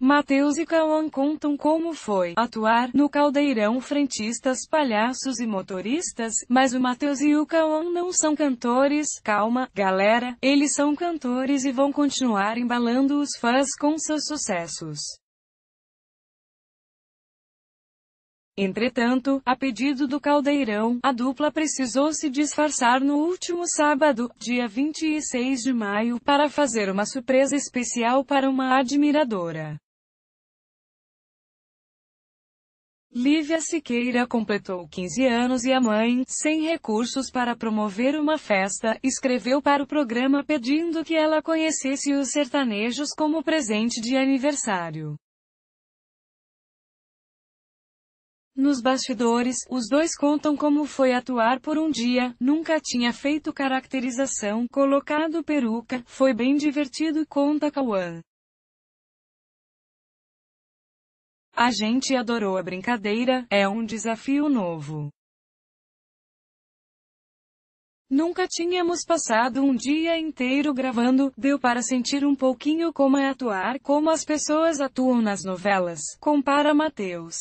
Mateus e Cauã contam como foi atuar no caldeirão frentistas, palhaços e motoristas, mas o Mateus e o Cauã não são cantores. Calma, galera, eles são cantores e vão continuar embalando os fãs com seus sucessos. Entretanto, a pedido do Caldeirão, a dupla precisou se disfarçar no último sábado, dia 26 de maio, para fazer uma surpresa especial para uma admiradora. Lívia Siqueira completou 15 anos e a mãe, sem recursos para promover uma festa, escreveu para o programa pedindo que ela conhecesse os sertanejos como presente de aniversário. Nos bastidores, os dois contam como foi atuar por um dia, nunca tinha feito caracterização, colocado peruca, foi bem divertido, conta Kawan. A gente adorou a brincadeira, é um desafio novo. Nunca tínhamos passado um dia inteiro gravando, deu para sentir um pouquinho como é atuar, como as pessoas atuam nas novelas, compara Matheus.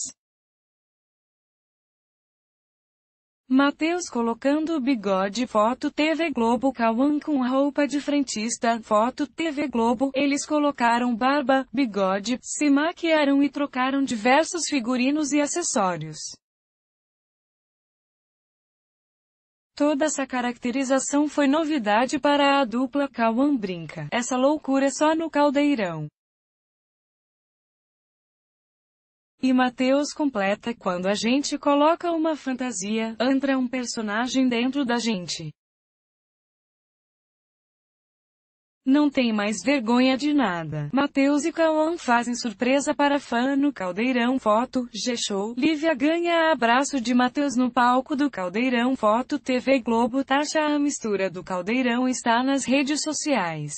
Matheus colocando bigode Foto TV Globo Cauã com roupa de frentista Foto TV Globo Eles colocaram barba, bigode, se maquiaram e trocaram diversos figurinos e acessórios. Toda essa caracterização foi novidade para a dupla Cauã Brinca. Essa loucura só no caldeirão. E Mateus completa quando a gente coloca uma fantasia, entra um personagem dentro da gente. Não tem mais vergonha de nada. Mateus e Cauã fazem surpresa para fã no Caldeirão Foto, G-Show. Lívia ganha abraço de Mateus no palco do Caldeirão Foto TV Globo. Taxa a mistura do Caldeirão está nas redes sociais.